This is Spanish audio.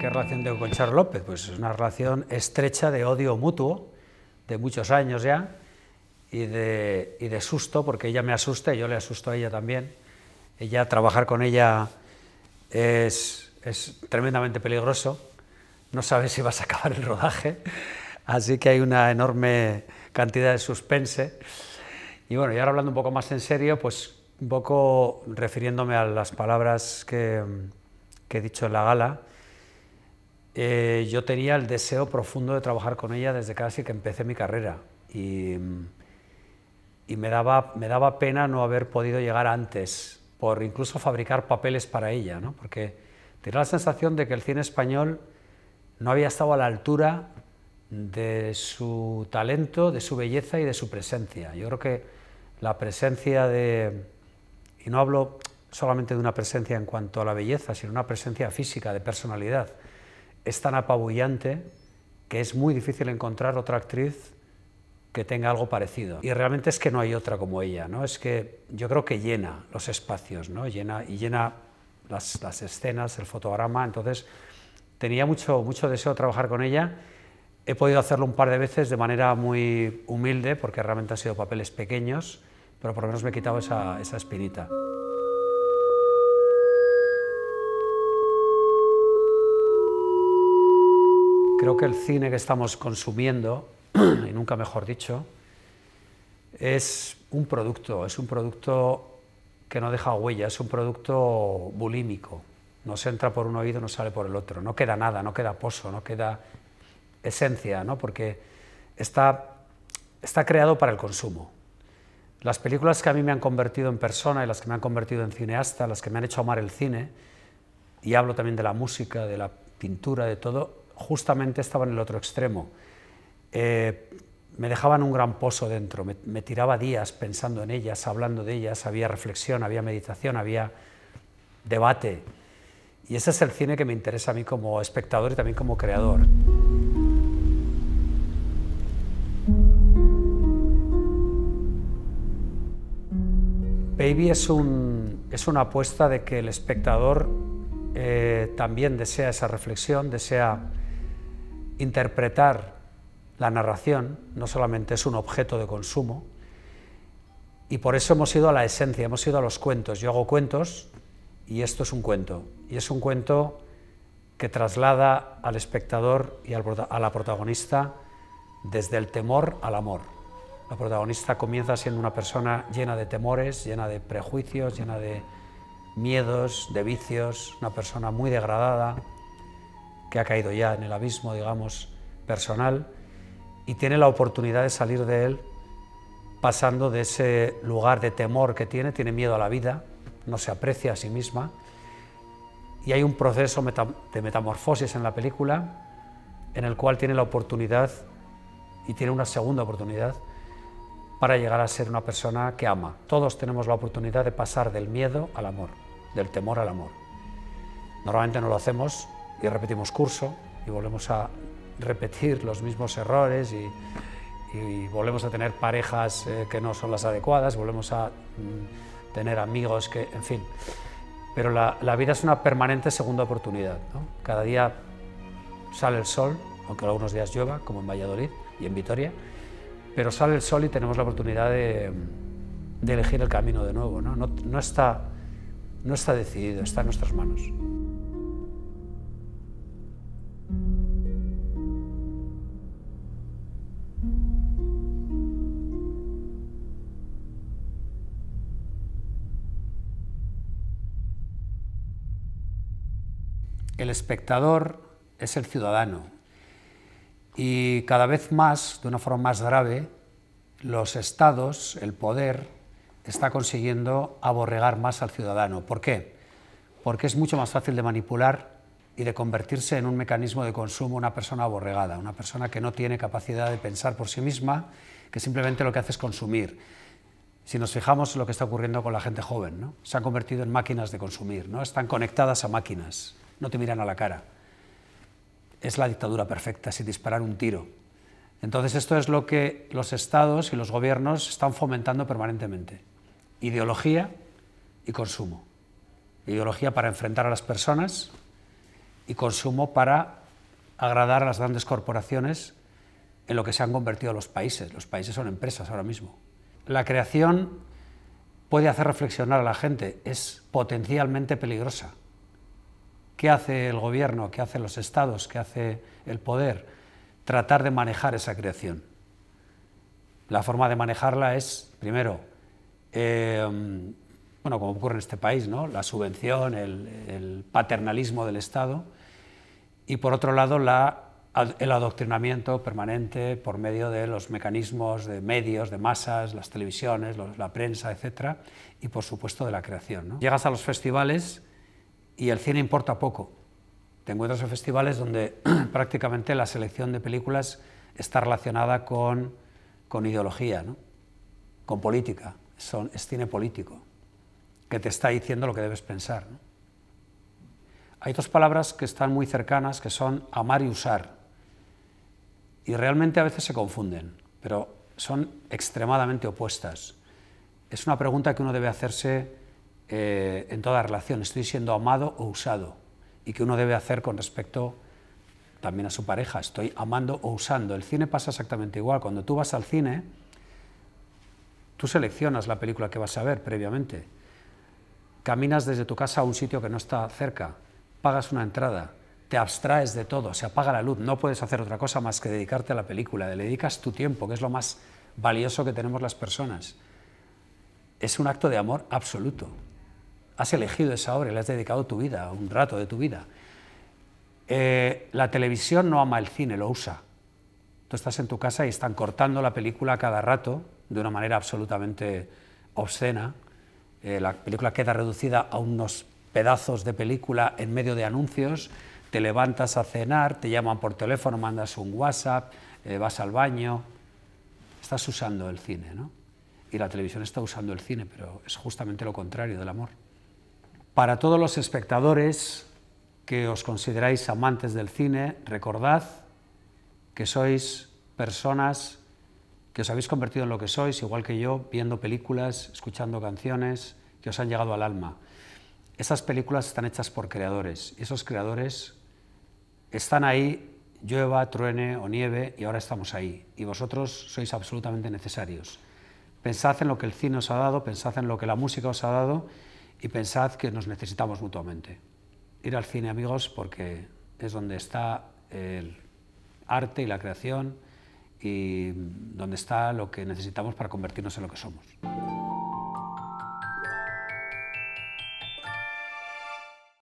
¿Qué relación tengo con Charo López? Pues es una relación estrecha de odio mutuo, de muchos años ya, y de, y de susto, porque ella me asusta y yo le asusto a ella también. Ella, trabajar con ella es, es tremendamente peligroso, no sabes si vas a acabar el rodaje, así que hay una enorme cantidad de suspense. Y bueno, y ahora hablando un poco más en serio, pues un poco refiriéndome a las palabras que, que he dicho en la gala, eh, yo tenía el deseo profundo de trabajar con ella desde casi que empecé mi carrera y, me, daba, pena no haber podido llegar antes, por incluso fabricar papeles para ella, ¿no? porque tenía la sensación de que el cine español no había estado a la altura de su talento, de su belleza y de su presencia. Yo creo que la presencia de, y no hablo solamente de una presencia en cuanto a la belleza, sino una presencia física, de personalidad, es tan apabullante que es muy difícil encontrar otra actriz que tenga algo parecido. Y realmente es que no hay otra como ella, ¿no? Es que yo creo que llena los espacios, ¿no? Llena, y llena las, escenas, el fotograma, entonces tenía mucho, mucho deseo de trabajar con ella. He podido hacerlo un par de veces de manera muy humilde, porque realmente han sido papeles pequeños, pero por lo menos me he quitado esa espinita. Creo que el cine que estamos consumiendo, y nunca mejor dicho, es un producto, es un producto que no deja huella, es un producto bulímico. se entra por un oído, no sale por el otro. No queda nada, no queda pozo, no queda esencia, porque está, está creado para el consumo. Las películas que a mí me han convertido en persona y las que me han convertido en cineasta, las que me han hecho amar el cine, y hablo también de la música, de la pintura, de todo, justamente estaba en el otro extremo. Eh, me dejaban un gran pozo dentro, me, tiraba días pensando en ellas, hablando de ellas, había reflexión, había meditación, había debate. Y ese es el cine que me interesa a mí como espectador y también como creador. Baby es, un, es una apuesta de que el espectador eh, también desea esa reflexión, desea interpretar la narración, no solamente es un objeto de consumo, y por eso hemos ido a la esencia, hemos ido a los cuentos. Yo hago cuentos y esto es un cuento. Y es un cuento que traslada al espectador y a la protagonista desde el temor al amor. La protagonista comienza siendo una persona llena de temores, llena de prejuicios, llena de miedos, de vicios, una persona muy degradada, que ha caído ya en el abismo, digamos, personal, y tiene la oportunidad de salir de él pasando de ese lugar de temor que tiene, tiene miedo a la vida, no se aprecia a sí misma, y hay un proceso de metamorfosis en la película en el cual tiene la oportunidad y tiene una segunda oportunidad para llegar a ser una persona que ama. Todos tenemos la oportunidad de pasar del miedo al amor, del temor al amor. Normalmente no lo hacemos y repetimos curso y volvemos a repetir los mismos errores y, volvemos a tener parejas eh, que no son las adecuadas, volvemos a mm, tener amigos que, en fin. Pero la, vida es una permanente segunda oportunidad. ¿no? Cada día sale el sol, aunque algunos días llueva, como en Valladolid y en Vitoria, pero sale el sol y tenemos la oportunidad de, elegir el camino de nuevo. no está decidido, está en nuestras manos. el espectador es el ciudadano y cada vez más, de una forma más grave, los estados, el poder, está consiguiendo aborregar más al ciudadano. ¿Por qué? Porque es mucho más fácil de manipular y de convertirse en un mecanismo de consumo una persona aborregada, una persona que no tiene capacidad de pensar por sí misma, que simplemente lo que hace es consumir. Si nos fijamos en lo que está ocurriendo con la gente joven, se han convertido en máquinas de consumir, ¿no? están conectadas a máquinas no te miran a la cara. Es la dictadura perfecta, si disparar un tiro. Entonces esto es lo que los estados y los gobiernos están fomentando permanentemente. Ideología y consumo. Ideología para enfrentar a las personas y consumo para agradar a las grandes corporaciones en lo que se han convertido los países. Los países son empresas ahora mismo. La creación puede hacer reflexionar a la gente, es potencialmente peligrosa qué hace el gobierno, qué hacen los estados, qué hace el poder, tratar de manejar esa creación. La forma de manejarla es, primero, eh, bueno, como ocurre en este país, ¿no? la subvención, el, paternalismo del Estado, y por otro lado el adoctrinamiento permanente por medio de los mecanismos de medios, de masas, las televisiones, la prensa, etc., y por supuesto de la creación. Llegas a los festivales y el cine importa poco. Te encuentras en festivales donde prácticamente la selección de películas está relacionada con, con ideología, ¿no? con política, Son, es cine político, que te está diciendo lo que debes pensar. Hay dos palabras que están muy cercanas, que son amar y usar, y realmente a veces se confunden, pero son extremadamente opuestas. Es una pregunta que uno debe hacerse eh, en toda relación, estoy siendo amado o usado, y que uno debe hacer con respecto también a su pareja, estoy amando o usando. El cine pasa exactamente igual, cuando tú vas al cine, tú seleccionas la película que vas a ver previamente, caminas desde tu casa a un sitio que no está cerca, pagas una entrada, te abstraes de todo, se apaga la luz, no puedes hacer otra cosa más que dedicarte a la película, le dedicas tu tiempo, que es lo más valioso que tenemos las personas. Es un acto de amor absoluto has elegido esa obra y le has dedicado tu vida, un rato de tu vida. Eh, la televisión no ama el cine, lo usa. Tú estás en tu casa y están cortando la película cada rato de una manera absolutamente obscena. Eh, la película queda reducida a unos pedazos de película en medio de anuncios. Te levantas a cenar, te llaman por teléfono, mandas un WhatsApp, eh, vas al baño. Estás usando el cine, ¿no? Y la televisión está usando el cine, pero es justamente lo contrario del amor. Para todos los espectadores que os consideráis amantes del cine, recordad que sois personas que os habéis convertido en lo que sois, igual que yo, viendo películas, escuchando canciones que os han llegado al alma. Esas películas están hechas por creadores y esos creadores están ahí, llueva, truene o nieve, y ahora estamos ahí. Y vosotros sois absolutamente necesarios. Pensad en lo que el cine os ha dado, pensad en lo que la música os ha dado y pensad que nos necesitamos mutuamente. Ir al cine, amigos, porque es donde está el arte y la creación y donde está lo que necesitamos para convertirnos en lo que somos.